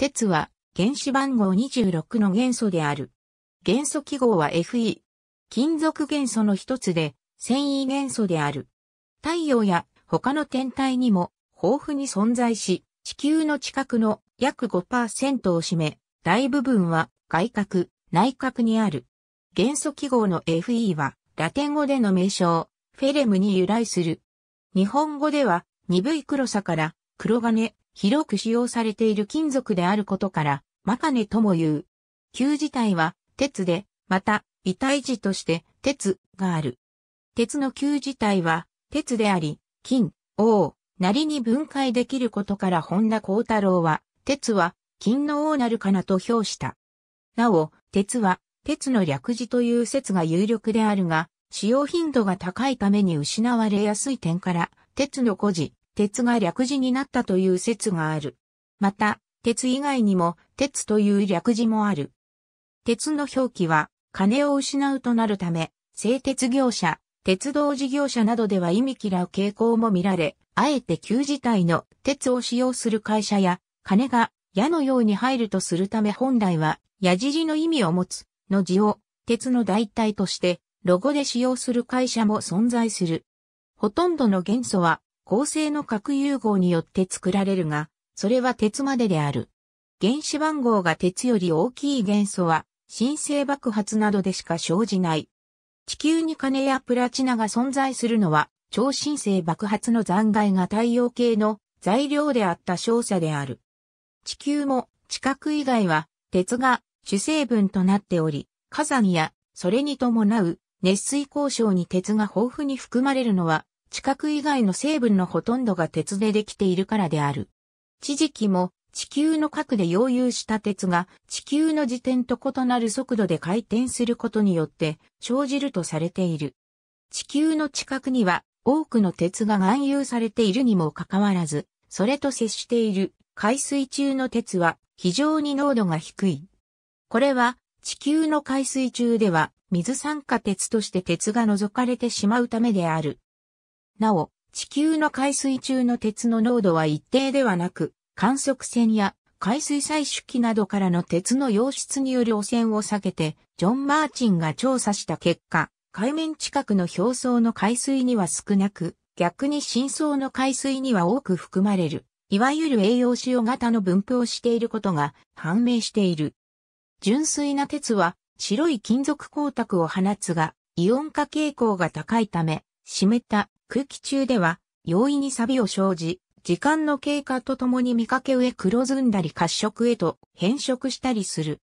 鉄は原子番号26の元素である。元素記号は Fe。金属元素の一つで、繊維元素である。太陽や他の天体にも豊富に存在し、地球の近くの約5%を占め、大部分は外角、内角にある。元素記号の Fe は、ラテン語での名称、フェレムに由来する。日本語では、鈍い黒さから、黒金、広く使用されている金属であることから、マカネとも言う。球自体は鉄で、また、遺体字として鉄がある。鉄の球自体は鉄であり、金、王、なりに分解できることから本田光太郎は、鉄は金の王なるかなと評した。なお、鉄は鉄の略字という説が有力であるが、使用頻度が高いために失われやすい点から、鉄の故事、鉄が略字になったという説がある。また、鉄以外にも、鉄という略字もある。鉄の表記は、金を失うとなるため、製鉄業者、鉄道事業者などでは意味嫌う傾向も見られ、あえて旧自体の鉄を使用する会社や、金が矢のように入るとするため本来は、矢尻の意味を持つ、の字を、鉄の代替として、ロゴで使用する会社も存在する。ほとんどの元素は、恒星の核融合によって作られるが、それは鉄までである。原子番号が鉄より大きい元素は、新生爆発などでしか生じない。地球に金やプラチナが存在するのは、超新星爆発の残骸が太陽系の材料であった照射である。地球も地殻以外は鉄が主成分となっており、火山やそれに伴う熱水交渉に鉄が豊富に含まれるのは地殻以外の成分のほとんどが鉄でできているからである。地磁気も地球の核で溶融した鉄が地球の時点と異なる速度で回転することによって生じるとされている。地球の地殻には多くの鉄が含有されているにもかかわらず、それと接している海水中の鉄は非常に濃度が低い。これは地球の海水中では水酸化鉄として鉄が除かれてしまうためである。なお、地球の海水中の鉄の濃度は一定ではなく、観測船や海水採取機などからの鉄の溶出による汚染を避けて、ジョン・マーチンが調査した結果、海面近くの表層の海水には少なく、逆に深層の海水には多く含まれる、いわゆる栄養塩型の分布をしていることが判明している。純粋な鉄は白い金属光沢を放つが、イオン化傾向が高いため、湿った空気中では容易に錆を生じ、時間の経過とともに見かけ上黒ずんだり褐色へと変色したりする。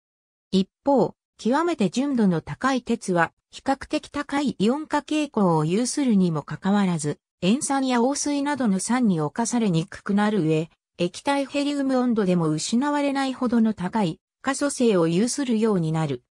一方、極めて純度の高い鉄は比較的高いイオン化傾向を有するにもかかわらず、塩酸や黄水などの酸に侵されにくくなる上、液体ヘリウム温度でも失われないほどの高い過疎性を有するようになる。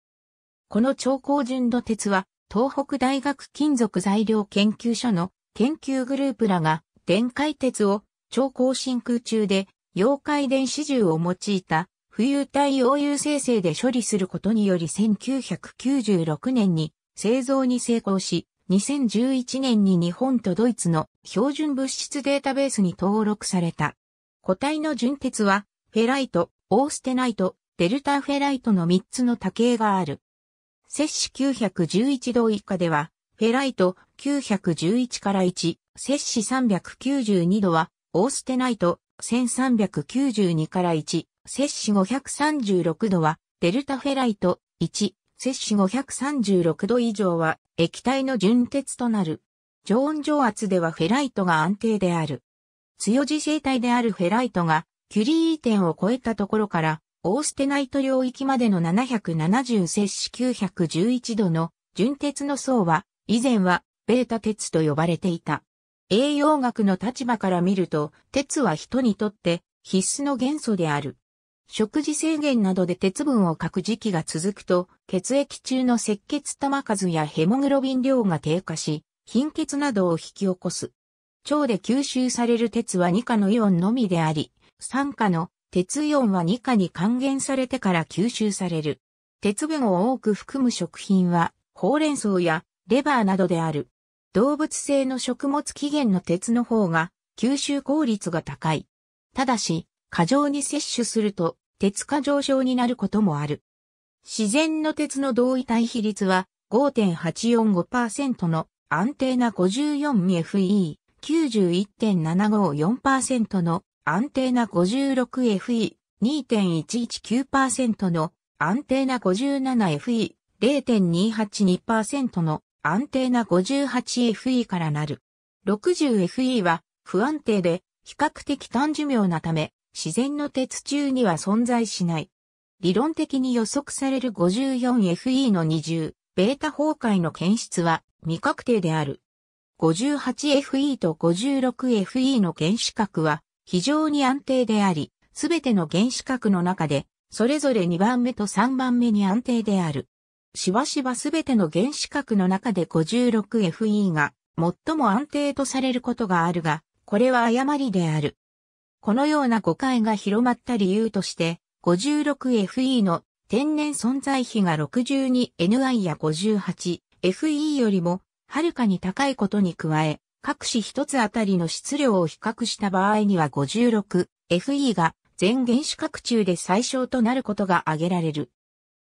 この超高純度鉄は東北大学金属材料研究所の研究グループらが、電解鉄を超高真空中で、溶解電子銃を用いた浮遊体溶融生成で処理することにより1996年に製造に成功し、2011年に日本とドイツの標準物質データベースに登録された。固体の純鉄は、フェライト、オーステナイト、デルタフェライトの3つの多形がある。摂氏911度以下では、フェライト、911から1、摂氏392度は、オーステナイト、1392から1、摂氏536度は、デルタフェライト、1、摂氏536度以上は、液体の純鉄となる。常温上圧ではフェライトが安定である。強磁性体であるフェライトが、キュリー点を超えたところから、オーステナイト領域までの770摂氏911度の純鉄の層は、以前はベータ鉄と呼ばれていた。栄養学の立場から見ると、鉄は人にとって必須の元素である。食事制限などで鉄分を欠く時期が続くと、血液中の赤血玉数やヘモグロビン量が低下し、貧血などを引き起こす。腸で吸収される鉄は2価のイオンのみであり、3価の鉄イオンは2価に還元されてから吸収される。鉄分を多く含む食品は、ほうれん草やレバーなどである。動物性の食物起源の鉄の方が吸収効率が高い。ただし、過剰に摂取すると鉄過剰症になることもある。自然の鉄の同位対比率は5.845%の安定な 54FE、91.754%の安定な 56FE、2.119%の安定な 57FE、0.282%の安定な 58FE からなる。60FE は不安定で比較的短寿命なため自然の鉄中には存在しない。理論的に予測される 54FE の二重、ベータ崩壊の検出は未確定である。58FE と 56FE の原子核は非常に安定であり、すべての原子核の中で、それぞれ2番目と3番目に安定である。しばしばすべての原子核の中で 56Fe が最も安定とされることがあるが、これは誤りである。このような誤解が広まった理由として、56Fe の天然存在比が 62Ni や 58Fe よりもはるかに高いことに加え、各種一つあたりの質量を比較した場合には 56Fe が全原子核中で最小となることが挙げられる。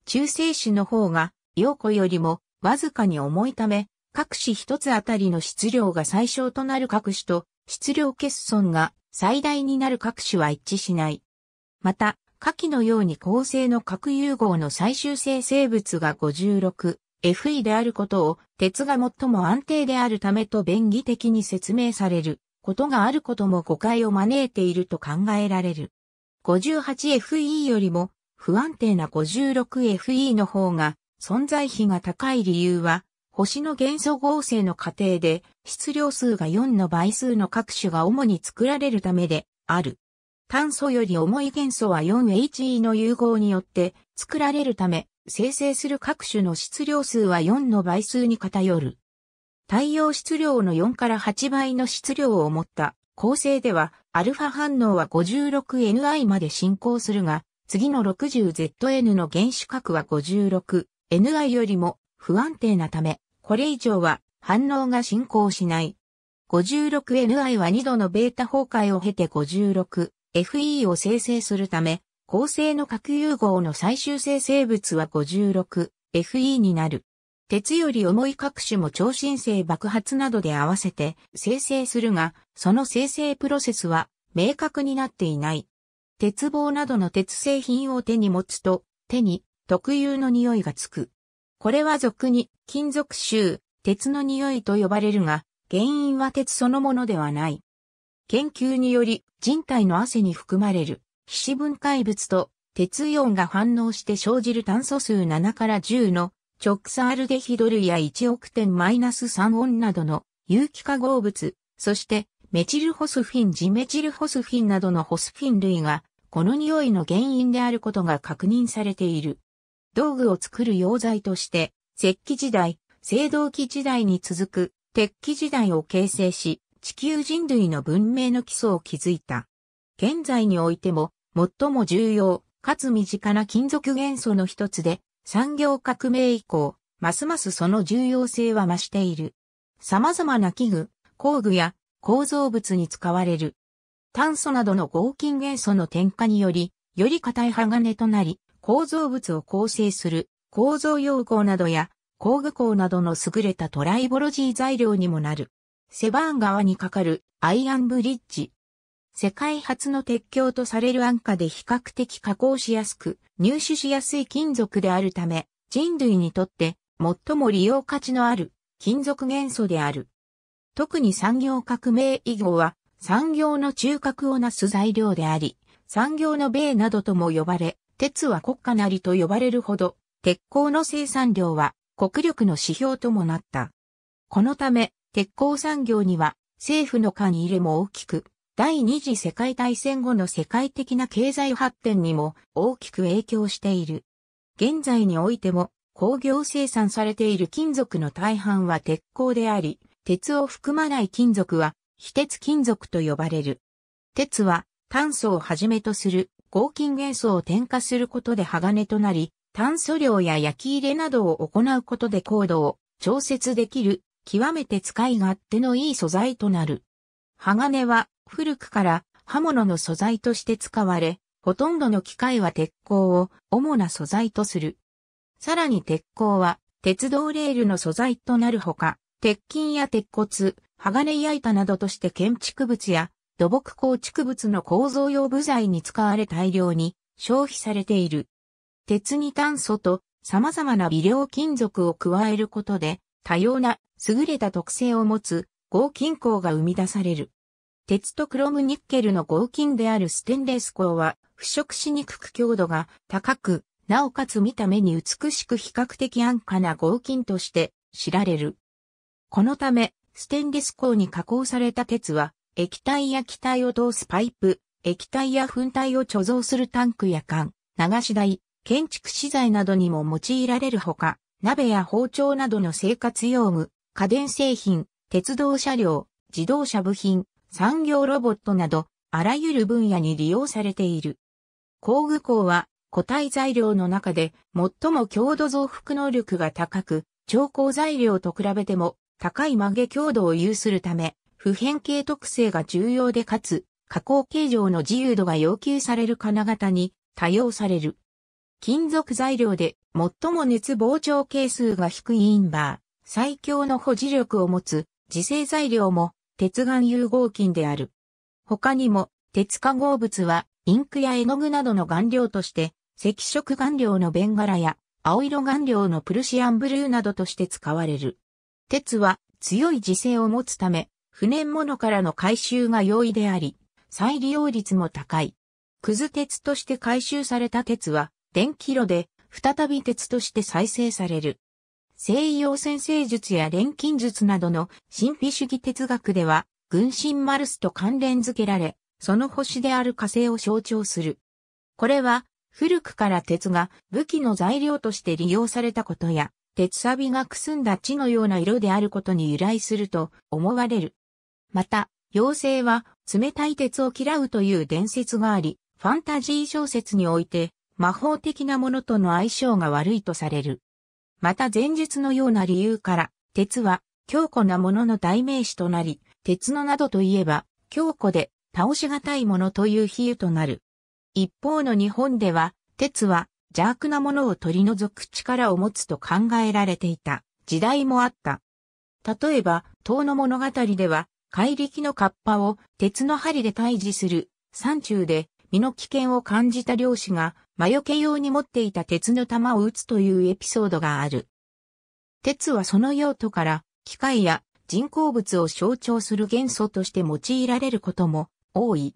中性子の方が、陽子よりも、わずかに重いため、各子一つあたりの質量が最小となる各種と、質量欠損が最大になる各種は一致しない。また、下記のように構成の核融合の最終性生物が 56FE であることを、鉄が最も安定であるためと便宜的に説明されることがあることも誤解を招いていると考えられる。58FE よりも不安定な 56FE の方が存在比が高い理由は、星の元素合成の過程で質量数が4の倍数の各種が主に作られるためである。炭素より重い元素は 4HE の融合によって作られるため、生成する各種の質量数は4の倍数に偏る。太陽質量の4から8倍の質量を持った構成では、アルファ反応は 56Ni まで進行するが、次の 60ZN の原子核は 56Ni よりも不安定なため、これ以上は反応が進行しない。56Ni は2度のベータ崩壊を経て 56Fe を生成するため、構成の核融合の最終生成物は 56Fe になる。鉄より重い各種も超新星爆発などで合わせて生成するが、その生成プロセスは明確になっていない。鉄棒などの鉄製品を手に持つと、手に特有の匂いがつく。これは俗に金属臭、鉄の匂いと呼ばれるが、原因は鉄そのものではない。研究により人体の汗に含まれる皮脂分解物と鉄イオンが反応して生じる炭素数7から10の直サアルデヒドルや1億点マイナス3オンなどの有機化合物、そしてメチルホスフィンジメチルホスフィンなどのホスフィン類が、この匂いの原因であることが確認されている。道具を作る溶剤として、石器時代、青銅器時代に続く鉄器時代を形成し、地球人類の文明の基礎を築いた。現在においても、最も重要、かつ身近な金属元素の一つで、産業革命以降、ますますその重要性は増している。様々な器具、工具や構造物に使われる。炭素などの合金元素の添加により、より硬い鋼となり、構造物を構成する構造用鋼などや工具鋼などの優れたトライボロジー材料にもなる。セバーン川に架かるアイアンブリッジ。世界初の鉄橋とされる安価で比較的加工しやすく、入手しやすい金属であるため、人類にとって最も利用価値のある金属元素である。特に産業革命以後は産業の中核をなす材料であり、産業の米などとも呼ばれ、鉄は国家なりと呼ばれるほど、鉄鋼の生産量は国力の指標ともなった。このため、鉄鋼産業には政府の管入れも大きく、第二次世界大戦後の世界的な経済発展にも大きく影響している。現在においても工業生産されている金属の大半は鉄鋼であり、鉄を含まない金属は、非鉄金属と呼ばれる。鉄は、炭素をはじめとする合金元素を添加することで鋼となり、炭素量や焼き入れなどを行うことで高度を調節できる、極めて使い勝手のいい素材となる。鋼は古くから刃物の素材として使われ、ほとんどの機械は鉄鋼を主な素材とする。さらに鉄鋼は鉄道レールの素材となるほか、鉄筋や鉄骨、鋼や板などとして建築物や土木構築物の構造用部材に使われ大量に消費されている。鉄に炭素と様々な微量金属を加えることで多様な優れた特性を持つ合金鋼が生み出される。鉄とクロムニッケルの合金であるステンレス鋼は腐食しにくく強度が高く、なおかつ見た目に美しく比較的安価な合金として知られる。このため、ステンレス鋼に加工された鉄は、液体や気体を通すパイプ、液体や粉体を貯蔵するタンクや缶、流し台、建築資材などにも用いられるほか、鍋や包丁などの生活用具、家電製品、鉄道車両、自動車部品、産業ロボットなど、あらゆる分野に利用されている。工具工は固体材料の中で最も強度増幅能力が高く、超高材料と比べても高い曲げ強度を有するため、普遍形特性が重要でかつ、加工形状の自由度が要求される金型に多用される。金属材料で最も熱膨張係数が低いインバー、最強の保持力を持つ自生材料も鉄岩融合金である。他にも鉄化合物はインクや絵の具などの顔料として赤色顔料のベンガラや青色顔料のプルシアンブルーなどとして使われる。鉄は強い磁性を持つため、不燃物からの回収が容易であり、再利用率も高い。くず鉄として回収された鉄は、電気炉で再び鉄として再生される。西洋先生術や錬金術などの神秘主義哲学では、軍神マルスと関連づけられ、その星である火星を象徴する。これは、古くから鉄が武器の材料として利用されたことや、鉄錆がくすんだ血のような色であることに由来すると思われる。また、妖精は冷たい鉄を嫌うという伝説があり、ファンタジー小説において魔法的なものとの相性が悪いとされる。また前述のような理由から、鉄は強固なものの代名詞となり、鉄のなどといえば強固で倒しがたいものという比喩となる。一方の日本では、鉄は邪悪なものを取り除く力を持つと考えられていた時代もあった。例えば、塔の物語では、怪力の河童を鉄の針で退治する山中で身の危険を感じた漁師が魔除け用に持っていた鉄の玉を撃つというエピソードがある。鉄はその用途から機械や人工物を象徴する元素として用いられることも多い。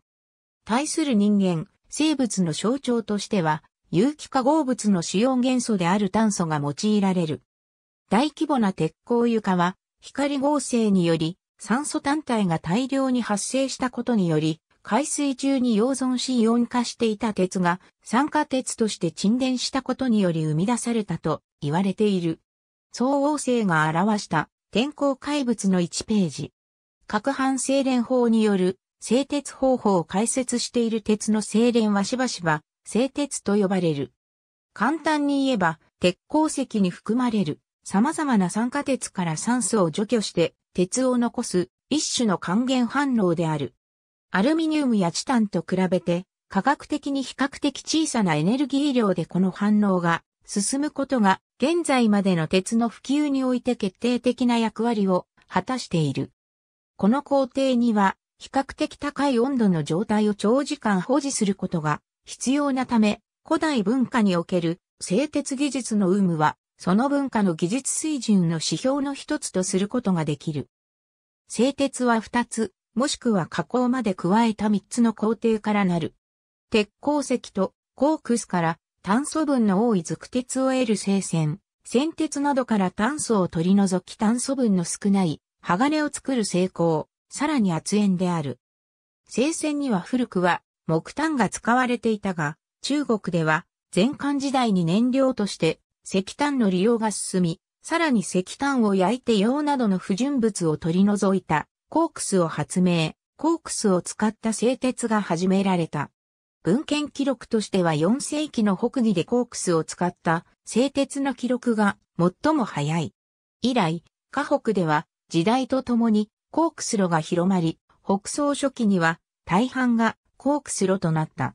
対する人間、生物の象徴としては有機化合物の主要元素である炭素が用いられる。大規模な鉄鋼床は光合成により酸素単体が大量に発生したことにより海水中に溶存しイオン化していた鉄が酸化鉄として沈殿したことにより生み出されたと言われている。総合性が表した天候怪物の1ページ。核反精錬法による製鉄方法を解説している鉄の精錬はしばしば製鉄と呼ばれる。簡単に言えば、鉄鉱石に含まれる様々な酸化鉄から酸素を除去して鉄を残す一種の還元反応である。アルミニウムやチタンと比べて科学的に比較的小さなエネルギー量でこの反応が進むことが現在までの鉄の普及において決定的な役割を果たしている。この工程には比較的高い温度の状態を長時間保持することが必要なため、古代文化における製鉄技術の有無は、その文化の技術水準の指標の一つとすることができる。製鉄は二つ、もしくは加工まで加えた三つの工程からなる。鉄鉱石とコークスから炭素分の多い熟鉄を得る生鮮、鮮鉄などから炭素を取り除き炭素分の少ない鋼を作る成功、さらに圧縁である。生鮮には古くは木炭が使われていたが、中国では前漢時代に燃料として石炭の利用が進み、さらに石炭を焼いて用などの不純物を取り除いたコークスを発明、コークスを使った製鉄が始められた。文献記録としては4世紀の北義でコークスを使った製鉄の記録が最も早い。以来、河北では時代とともにコークス炉が広まり、北宋初期には大半がコークス炉となった。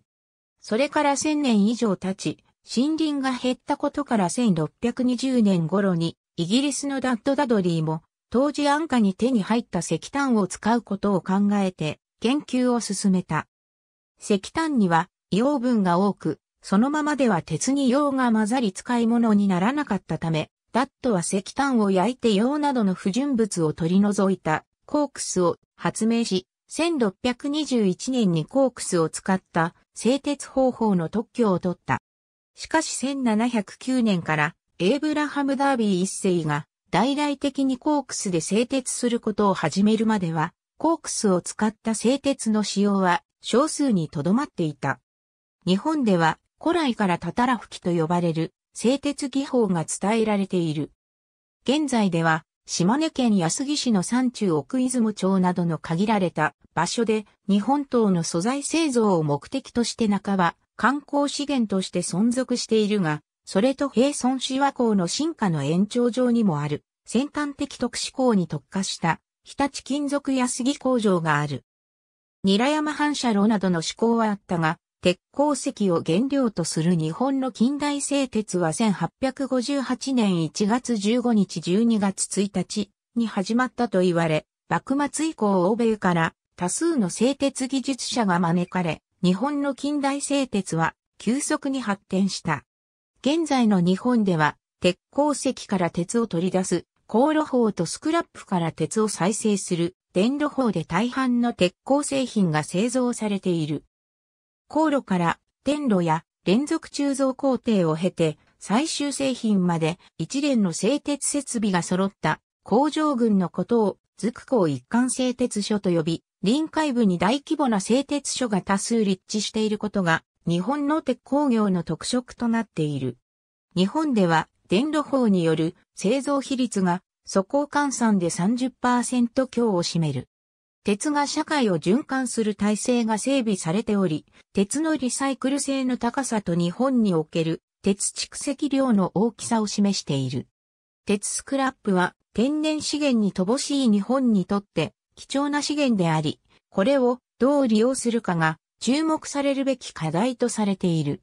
それから1000年以上経ち、森林が減ったことから1620年頃に、イギリスのダッド・ダドリーも、当時安価に手に入った石炭を使うことを考えて、研究を進めた。石炭には硫黄分が多く、そのままでは鉄に硫黄が混ざり使い物にならなかったため、ダットは石炭を焼いて硫黄などの不純物を取り除いたコークスを発明し、1621年にコークスを使った製鉄方法の特許を取った。しかし1709年からエイブラハム・ダービー一世が大々的にコークスで製鉄することを始めるまでは、コークスを使った製鉄の使用は少数にとどまっていた。日本では古来からたたら吹きと呼ばれる製鉄技法が伝えられている。現在では島根県安木市の山中奥出雲町などの限られた場所で日本刀の素材製造を目的として中は観光資源として存続しているが、それと平村市和港の進化の延長上にもある先端的特殊工に特化した日立金属や杉工場がある。ニラ山反射炉などの施行はあったが、鉄鉱石を原料とする日本の近代製鉄は1858年1月15日12月1日に始まったと言われ、幕末以降欧米から多数の製鉄技術者が招かれ、日本の近代製鉄は急速に発展した。現在の日本では、鉄鉱石から鉄を取り出す、航路法とスクラップから鉄を再生する、電炉法で大半の鉄鉱製品が製造されている。航路から電炉や連続鋳造工程を経て、最終製品まで一連の製鉄設備が揃った工場群のことをズク港一貫製鉄所と呼び、臨海部に大規模な製鉄所が多数立地していることが、日本の鉄工業の特色となっている。日本では、電炉法による製造比率が、素行換算で30%強を占める。鉄が社会を循環する体制が整備されており、鉄のリサイクル性の高さと日本における鉄蓄積量の大きさを示している。鉄スクラップは天然資源に乏しい日本にとって貴重な資源であり、これをどう利用するかが注目されるべき課題とされている。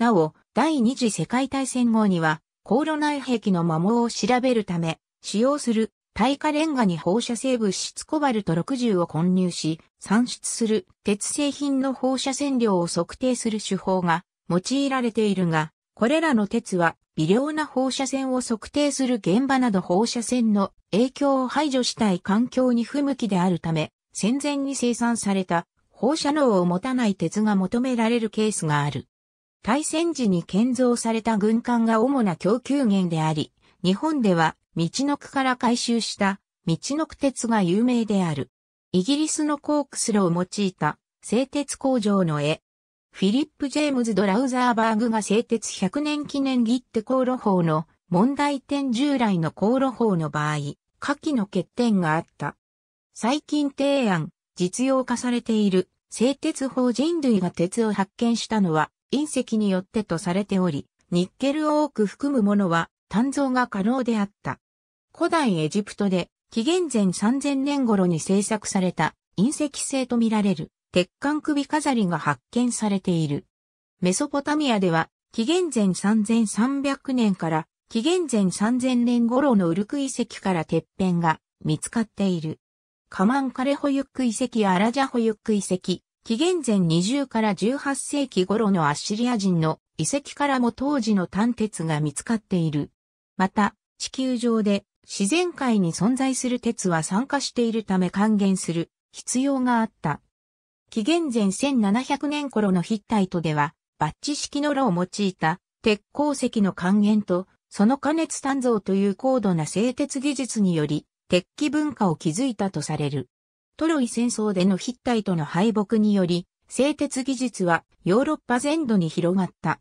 なお、第二次世界大戦後には、航路内壁の摩耗を調べるため、使用する耐火レンガに放射性物質コバルト60を混入し、産出する鉄製品の放射線量を測定する手法が用いられているが、これらの鉄は微量な放射線を測定する現場など放射線の影響を排除したい環境に不向きであるため、戦前に生産された放射能を持たない鉄が求められるケースがある。対戦時に建造された軍艦が主な供給源であり、日本では道の区から回収した道の区鉄が有名である。イギリスのコークスロを用いた製鉄工場の絵、フィリップ・ジェームズ・ドラウザーバーグが製鉄100年記念切手航路法の問題点従来の航路法の場合、下記の欠点があった。最近提案、実用化されている製鉄法人類が鉄を発見したのは隕石によってとされており、ニッケルを多く含むものは炭造が可能であった。古代エジプトで紀元前3000年頃に製作された隕石製とみられる鉄管首飾りが発見されている。メソポタミアでは、紀元前3300年から紀元前3000年頃のウルク遺跡から鉄片が見つかっている。カマンカレホユック遺跡やアラジャホユック遺跡、紀元前20から18世紀頃のアッシリア人の遺跡からも当時の炭鉄が見つかっている。また、地球上で自然界に存在する鉄は酸化しているため還元する必要があった。紀元前1700年頃のヒッタイトでは、バッチ式の炉を用いた鉄鉱石の還元と、その加熱炭造という高度な製鉄技術により、鉄器文化を築いたとされる。トロイ戦争でのヒッタイトの敗北により、製鉄技術はヨーロッパ全土に広がった。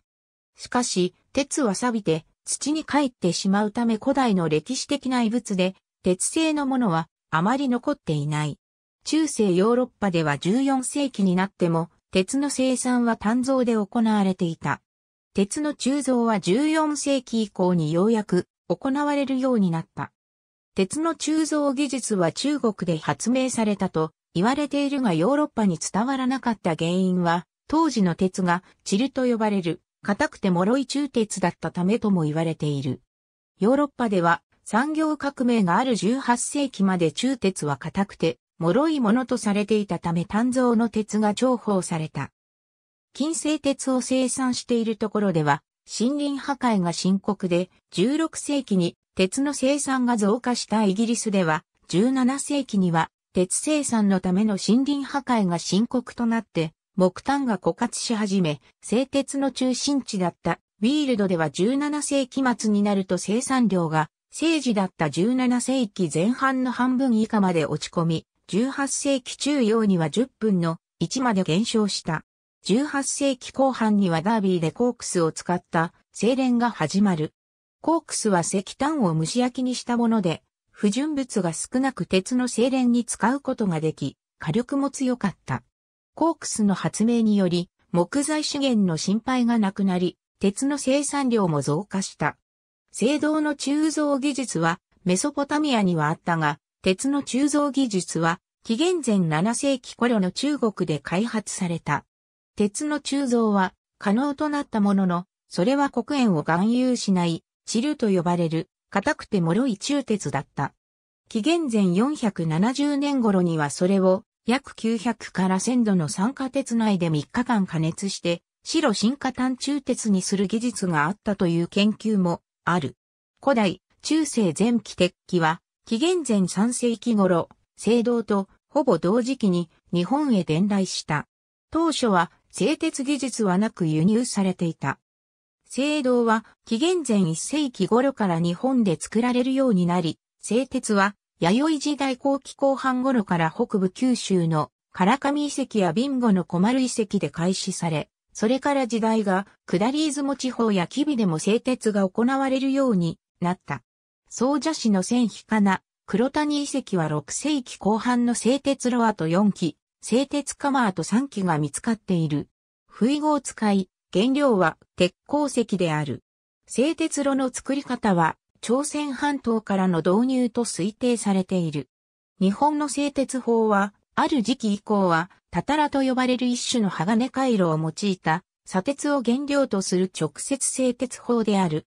しかし、鉄は錆びて土に帰ってしまうため古代の歴史的な遺物で、鉄製のものはあまり残っていない。中世ヨーロッパでは14世紀になっても、鉄の生産は単造で行われていた。鉄の鋳造は14世紀以降にようやく行われるようになった。鉄の鋳造技術は中国で発明されたと言われているがヨーロッパに伝わらなかった原因は、当時の鉄がチルと呼ばれる硬くて脆い中鉄だったためとも言われている。ヨーロッパでは産業革命がある18世紀まで中鉄は硬くて脆いものとされていたため炭造の鉄が重宝された。金製鉄を生産しているところでは、森林破壊が深刻で、16世紀に鉄の生産が増加したイギリスでは、17世紀には鉄生産のための森林破壊が深刻となって、木炭が枯渇し始め、製鉄の中心地だったウィールドでは17世紀末になると生産量が、政治だった17世紀前半の半分以下まで落ち込み、18世紀中央には10分の1まで減少した。18世紀後半にはダービーでコークスを使った精錬が始まる。コークスは石炭を蒸し焼きにしたもので、不純物が少なく鉄の精錬に使うことができ、火力も強かった。コークスの発明により、木材資源の心配がなくなり、鉄の生産量も増加した。青銅の鋳造技術はメソポタミアにはあったが、鉄の鋳造技術は、紀元前7世紀頃の中国で開発された。鉄の鋳造は可能となったものの、それは黒鉛を含有しない、チルと呼ばれる、硬くて脆い鋳鉄だった。紀元前470年頃にはそれを約900から1000度の酸化鉄内で3日間加熱して、白進化炭中鉄にする技術があったという研究もある。古代、中世前期鉄器は紀元前3世紀頃、聖堂とほぼ同時期に日本へ伝来した。当初は製鉄技術はなく輸入されていた。聖堂は紀元前1世紀頃から日本で作られるようになり、製鉄は弥生時代後期後半頃から北部九州の唐上遺跡やビンゴの小丸遺跡で開始され、それから時代が下り出雲地方や吉備でも製鉄が行われるようになった。総社市の線引かな、黒谷遺跡は6世紀後半の製鉄炉跡4基、製鉄釜跡3基が見つかっている。不意合を使い、原料は鉄鉱石である。製鉄炉の作り方は、朝鮮半島からの導入と推定されている。日本の製鉄法は、ある時期以降は、たたらと呼ばれる一種の鋼回路を用いた、砂鉄を原料とする直接製鉄法である。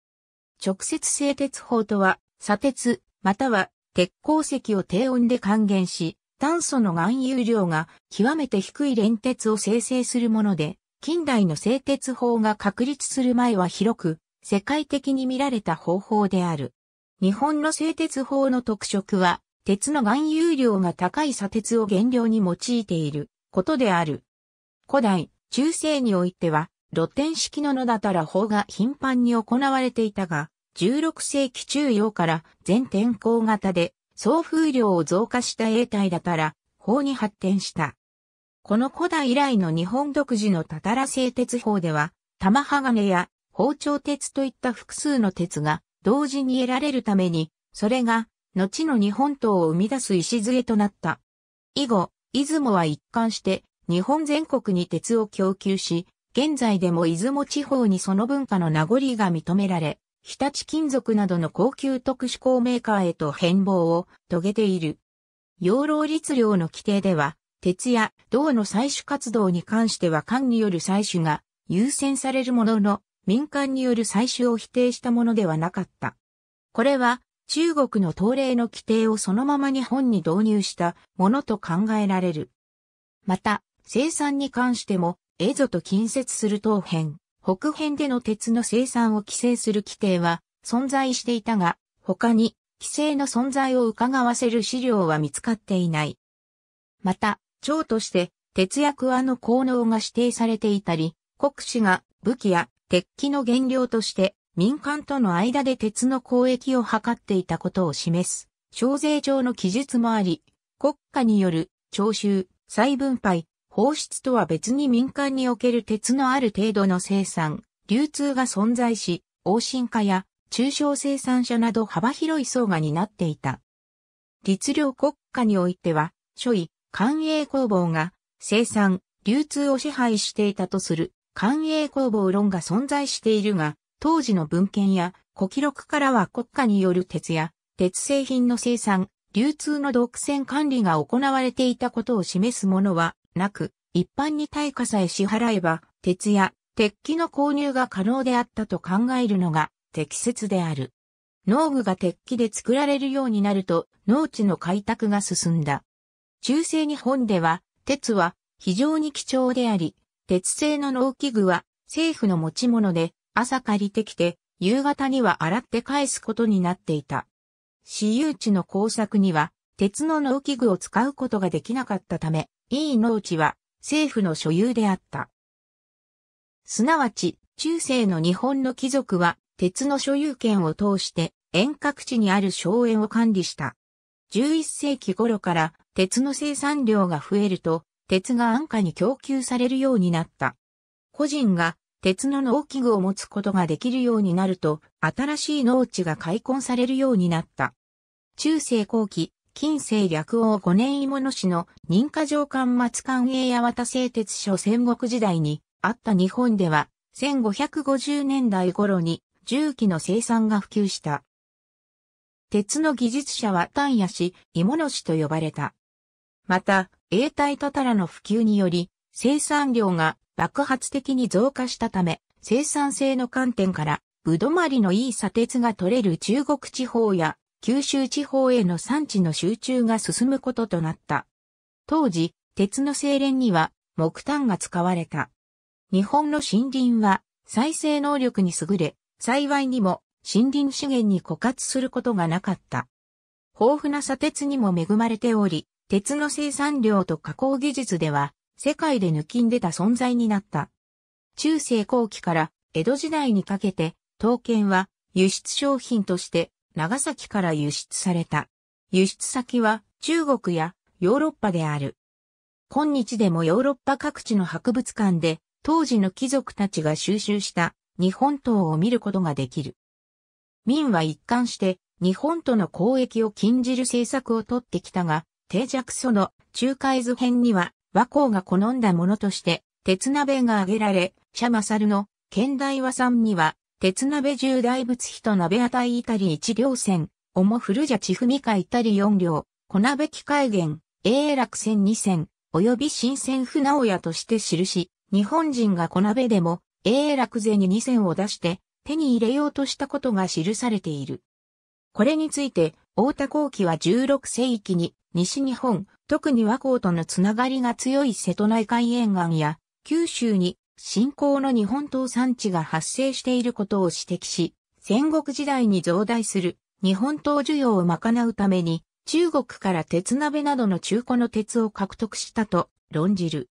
直接製鉄法とは、砂鉄、または鉄鉱石を低温で還元し、炭素の含有量が極めて低い連鉄を生成するもので、近代の製鉄法が確立する前は広く、世界的に見られた方法である。日本の製鉄法の特色は、鉄の含有量が高い砂鉄を原料に用いていることである。古代、中世においては、露天式の野だたら法が頻繁に行われていたが、16世紀中央から全天候型で総風量を増加した永体だから法に発展した。この古代以来の日本独自のたたら製鉄法では、玉鋼や包丁鉄といった複数の鉄が同時に得られるために、それが後の日本刀を生み出す礎となった。以後、出雲は一貫して日本全国に鉄を供給し、現在でも出雲地方にその文化の名残が認められ、日立金属などの高級特殊鋼メーカーへと変貌を遂げている。養老律令の規定では、鉄や銅の採取活動に関しては官による採取が優先されるものの、民間による採取を否定したものではなかった。これは中国の東令の規定をそのまま日本に導入したものと考えられる。また、生産に関しても、エゾと近接する当編。北辺での鉄の生産を規制する規定は存在していたが、他に規制の存在を伺わせる資料は見つかっていない。また、長として鉄薬はの効能が指定されていたり、国士が武器や鉄器の原料として民間との間で鉄の交易を図っていたことを示す、小税上の記述もあり、国家による徴収、再分配、放出とは別に民間における鉄のある程度の生産、流通が存在し、往診化や中小生産者など幅広い層が担っていた。律令国家においては、諸位、官営工房が生産、流通を支配していたとする官営工房論が存在しているが、当時の文献や古記録からは国家による鉄や鉄製品の生産、流通の独占管理が行われていたことを示すものはなく、一般に対価さえ支払えば、鉄や鉄器の購入が可能であったと考えるのが適切である。農具が鉄器で作られるようになると農地の開拓が進んだ。中世日本では鉄は非常に貴重であり、鉄製の農機具は政府の持ち物で朝借りてきて夕方には洗って返すことになっていた。私有地の工作には鉄の農機具を使うことができなかったため、いい農地は政府の所有であった。すなわち、中世の日本の貴族は鉄の所有権を通して遠隔地にある荘園を管理した。11世紀頃から鉄の生産量が増えると、鉄が安価に供給されるようになった。個人が鉄の農機具を持つことができるようになると、新しい農地が開墾されるようになった。中世後期、近世略王五年芋野市の認可上官松官営八幡製鉄所戦国時代にあった日本では、1550年代頃に重機の生産が普及した。鉄の技術者は丹野市、芋野市と呼ばれた。また、永代たたらの普及により、生産量が爆発的に増加したため、生産性の観点から、ぶどまりのいい砂鉄が取れる中国地方や九州地方への産地の集中が進むこととなった。当時、鉄の精錬には木炭が使われた。日本の森林は再生能力に優れ、幸いにも森林資源に枯渇することがなかった。豊富な砂鉄にも恵まれており、鉄の生産量と加工技術では世界で抜きんでた存在になった。中世後期から江戸時代にかけて、刀剣は輸出商品として長崎から輸出された。輸出先は中国やヨーロッパである。今日でもヨーロッパ各地の博物館で当時の貴族たちが収集した日本刀を見ることができる。明は一貫して日本との交易を禁じる政策をとってきたが、定着その仲介図編には和光が好んだものとして鉄鍋が挙げられ、茶勝の剣大和さんには鉄鍋十大仏人鍋屋台いたり一両線、おも古じゃちふみかいたり四両、小鍋機械源、永楽線二線、及び新鮮船親として記し、日本人が小鍋でも永楽税に二線を出して手に入れようとしたことが記されている。これについて、大田後期は16世紀に西日本、特に和光とのつながりが強い瀬戸内海沿岸や九州に信仰の日本刀産地が発生していることを指摘し、戦国時代に増大する日本刀需要を賄うために、中国から鉄鍋などの中古の鉄を獲得したと論じる。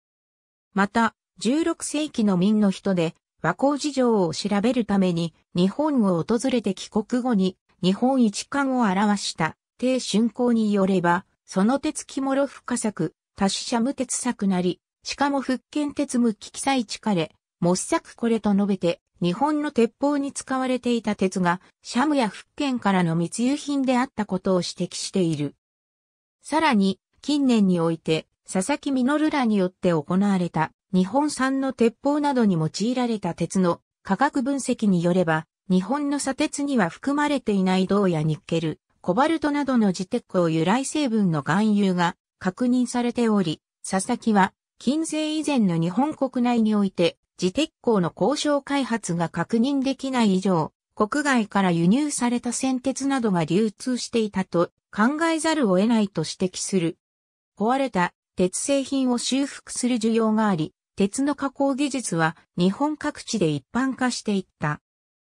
また、16世紀の民の人で和光事情を調べるために日本を訪れて帰国後に日本一貫を表した帝春光によれば、その鉄着諸深作、多死者無鉄作なり、しかも復権鉄無機記載地れ、もっさくこれと述べて、日本の鉄砲に使われていた鉄が、シャムや福建からの密輸品であったことを指摘している。さらに、近年において、佐々木実らによって行われた、日本産の鉄砲などに用いられた鉄の化学分析によれば、日本の砂鉄には含まれていない銅やニッケル、コバルトなどの自鉄鋼由来成分の含有が確認されており、佐々木は近世以前の日本国内において、自鉄鋼の交渉開発が確認できない以上、国外から輸入された先鉄などが流通していたと考えざるを得ないと指摘する。壊れた鉄製品を修復する需要があり、鉄の加工技術は日本各地で一般化していった。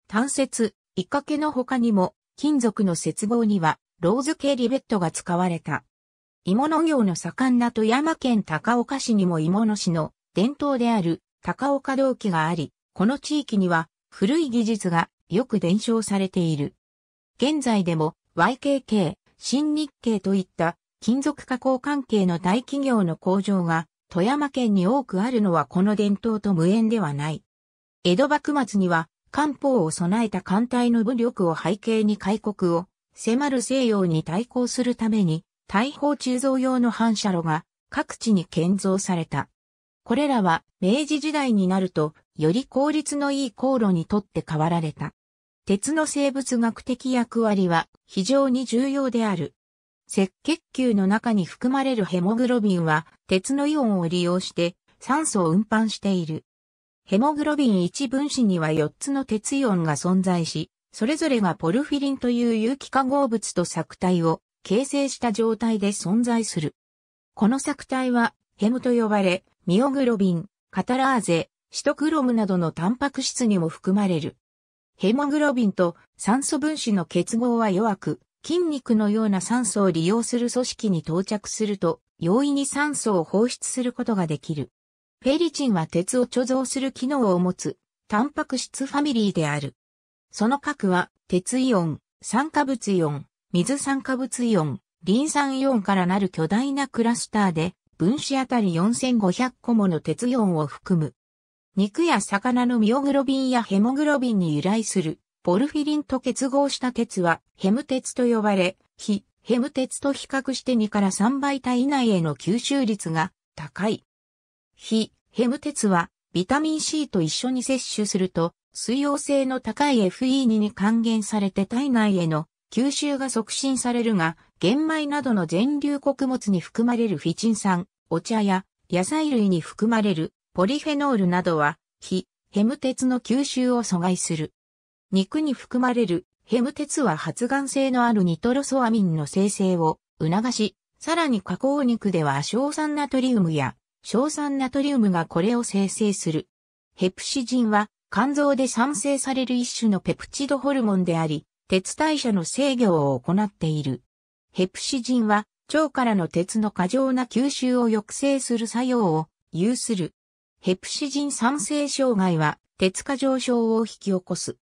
単節、イカケの他にも金属の接合にはローズ系リベットが使われた。芋の業の盛んな富山県高岡市にも芋の市の伝統である高岡銅器があり、この地域には古い技術がよく伝承されている。現在でも YKK、新日系といった金属加工関係の大企業の工場が富山県に多くあるのはこの伝統と無縁ではない。江戸幕末には漢方を備えた艦隊の武力を背景に開国を迫る西洋に対抗するために大砲鋳造用の反射炉が各地に建造された。これらは明治時代になるとより効率のいい航路にとって変わられた。鉄の生物学的役割は非常に重要である。赤血球の中に含まれるヘモグロビンは鉄のイオンを利用して酸素を運搬している。ヘモグロビン1分子には4つの鉄イオンが存在し、それぞれがポルフィリンという有機化合物と錯体を形成した状態で存在する。この作体はヘムと呼ばれ、ミオグロビン、カタラーゼ、シトクロムなどのタンパク質にも含まれる。ヘモグロビンと酸素分子の結合は弱く、筋肉のような酸素を利用する組織に到着すると、容易に酸素を放出することができる。フェリチンは鉄を貯蔵する機能を持つ、タンパク質ファミリーである。その核は、鉄イオン、酸化物イオン、水酸化物イオン、リン酸イオンからなる巨大なクラスターで、分子あたり4500個もの鉄イオンを含む。肉や魚のミオグロビンやヘモグロビンに由来する、ポルフィリンと結合した鉄は、ヘム鉄と呼ばれ、非、ヘム鉄と比較して2から3倍体内への吸収率が高い。非、ヘム鉄は、ビタミン C と一緒に摂取すると、水溶性の高い FE2 に還元されて体内への吸収が促進されるが、玄米などの全粒穀物に含まれるフィチン酸、お茶や野菜類に含まれるポリフェノールなどは、非ヘム鉄の吸収を阻害する。肉に含まれるヘム鉄は発がん性のあるニトロソアミンの生成を促し、さらに加工肉では硝酸ナトリウムや硝酸ナトリウムがこれを生成する。ヘプシジンは肝臓で産生される一種のペプチドホルモンであり、鉄代謝の制御を行っている。ヘプシジンは腸からの鉄の過剰な吸収を抑制する作用を有する。ヘプシジン酸性障害は鉄過剰症を引き起こす。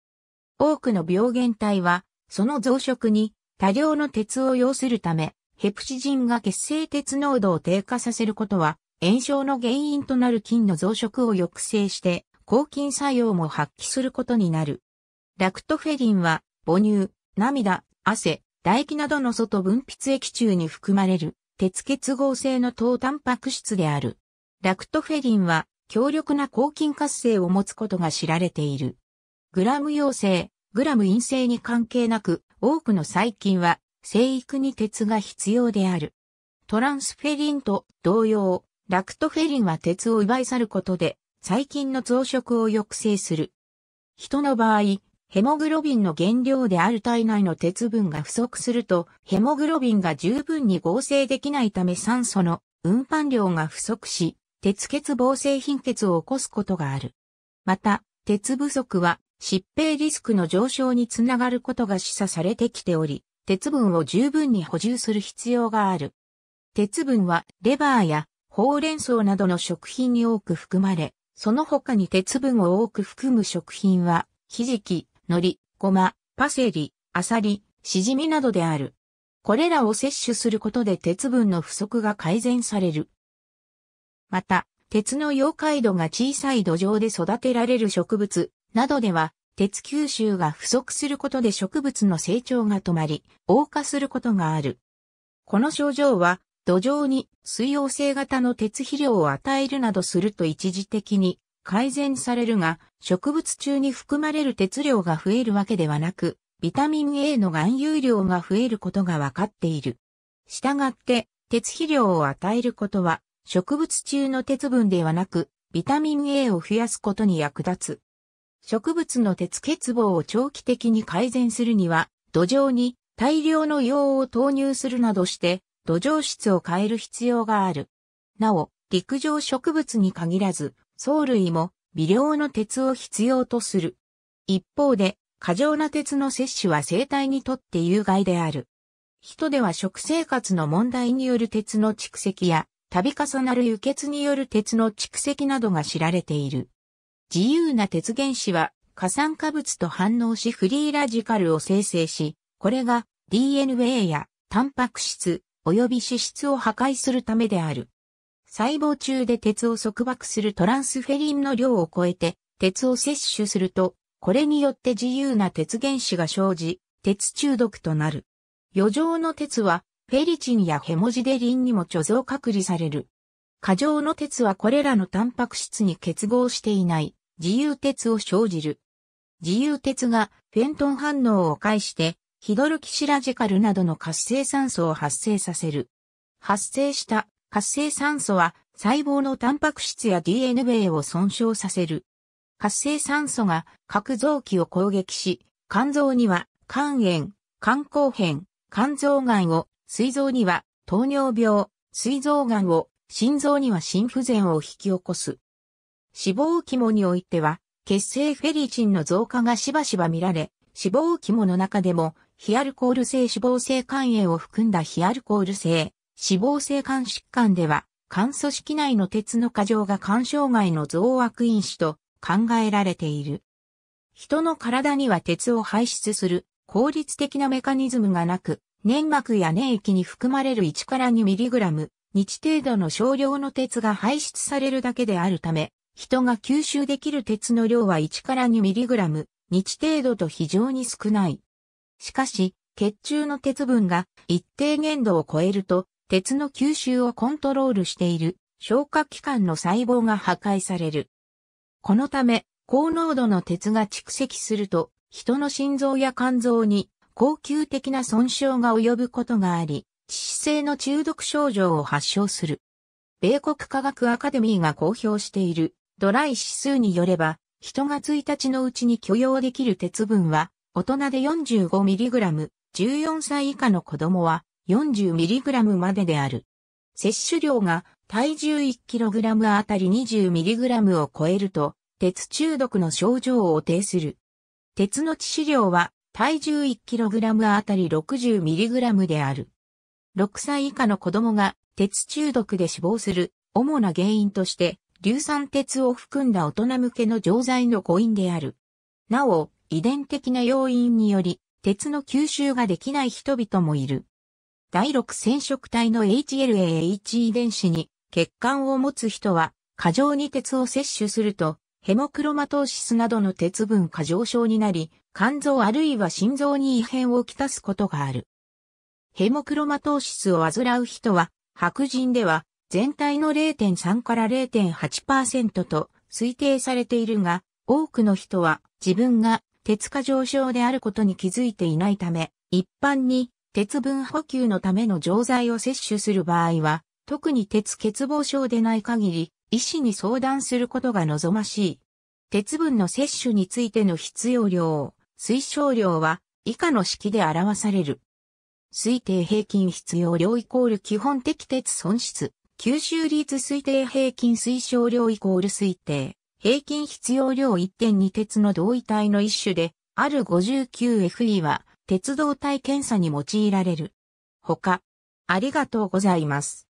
多くの病原体はその増殖に多量の鉄を要するため、ヘプシジンが血清鉄濃度を低下させることは炎症の原因となる菌の増殖を抑制して抗菌作用も発揮することになる。ラクトフェリンは母乳、涙、汗、唾液などの外分泌液中に含まれる鉄結合性の糖タンパク質である。ラクトフェリンは強力な抗菌活性を持つことが知られている。グラム陽性、グラム陰性に関係なく、多くの細菌は生育に鉄が必要である。トランスフェリンと同様、ラクトフェリンは鉄を奪い去ることで細菌の増殖を抑制する。人の場合、ヘモグロビンの原料である体内の鉄分が不足すると、ヘモグロビンが十分に合成できないため酸素の運搬量が不足し、鉄欠乏性貧血を起こすことがある。また、鉄不足は疾病リスクの上昇につながることが示唆されてきており、鉄分を十分に補充する必要がある。鉄分はレバーやほうれん草などの食品に多く含まれ、その他に鉄分を多く含む食品は、ひじき、海苔、ごま、パセリ、アサリ、シジミなどである。これらを摂取することで鉄分の不足が改善される。また、鉄の溶解度が小さい土壌で育てられる植物などでは、鉄吸収が不足することで植物の成長が止まり、謳歌することがある。この症状は、土壌に水溶性型の鉄肥料を与えるなどすると一時的に改善されるが、植物中に含まれる鉄量が増えるわけではなく、ビタミン A の含有量が増えることがわかっている。従って、鉄肥料を与えることは、植物中の鉄分ではなく、ビタミン A を増やすことに役立つ。植物の鉄欠乏を長期的に改善するには、土壌に大量の用を投入するなどして、土壌質を変える必要がある。なお、陸上植物に限らず、藻類も微量の鉄を必要とする。一方で、過剰な鉄の摂取は生体にとって有害である。人では食生活の問題による鉄の蓄積や、度重なる輸血による鉄の蓄積などが知られている。自由な鉄原子は、過酸化物と反応しフリーラジカルを生成し、これが DNA やタンパク質及び脂質を破壊するためである。細胞中で鉄を束縛するトランスフェリンの量を超えて、鉄を摂取すると、これによって自由な鉄原子が生じ、鉄中毒となる。余剰の鉄は、フェリチンやヘモジデリンにも貯蔵隔離される。過剰の鉄はこれらのタンパク質に結合していない、自由鉄を生じる。自由鉄がフェントン反応を介して、ヒドルキシラジカルなどの活性酸素を発生させる。発生した活性酸素は細胞のタンパク質や DNA を損傷させる。活性酸素が各臓器を攻撃し、肝臓には肝炎、肝硬変、肝臓がんを、膵臓には糖尿病、膵臓がんを、心臓には心不全を引き起こす。脂肪肝においては、血清フェリチンの増加がしばしば見られ、脂肪肝の中でも、非アルコール性脂肪性肝炎を含んだ非アルコール性、脂肪性肝疾患では、肝組織内の鉄の過剰が肝障害の増悪因子と考えられている。人の体には鉄を排出する効率的なメカニズムがなく、粘膜や粘液に含まれる1から 2mg 日程度の少量の鉄が排出されるだけであるため、人が吸収できる鉄の量は1から 2mg 日程度と非常に少ない。しかし、血中の鉄分が一定限度を超えると鉄の吸収をコントロールしている消化器官の細胞が破壊される。このため、高濃度の鉄が蓄積すると、人の心臓や肝臓に高級的な損傷が及ぶことがあり、致死性の中毒症状を発症する。米国科学アカデミーが公表しているドライ指数によれば、人が1日のうちに許容できる鉄分は、大人で 45mg、14歳以下の子供は 40mg までである。摂取量が体重 1kg あたり 20mg を超えると、鉄中毒の症状を呈する。鉄の致死量は体重 1kg あたり 60mg である。6歳以下の子供が鉄中毒で死亡する主な原因として、硫酸鉄を含んだ大人向けの錠剤の誤飲である。なお、遺伝的な要因により、鉄の吸収ができない人々もいる。第6染色体の HLA-H 遺伝子に血管を持つ人は過剰に鉄を摂取するとヘモクロマトーシスなどの鉄分過剰症になり、肝臓あるいは心臓に異変をきたすことがある。ヘモクロマトーシスを患う人は、白人では全体の0.3から0.8%と推定されているが、多くの人は自分が鉄過剰症であることに気づいていないため、一般に鉄分補給のための錠剤を摂取する場合は、特に鉄欠乏症でない限り、医師に相談することが望ましい。鉄分の摂取についての必要量、推奨量は以下の式で表される。推定平均必要量イコール基本的鉄損失。吸収率推定平均推奨量イコール推定。平均必要量1.2鉄の同位体の一種で、ある 59FE は鉄道体検査に用いられる。ほか、ありがとうございます。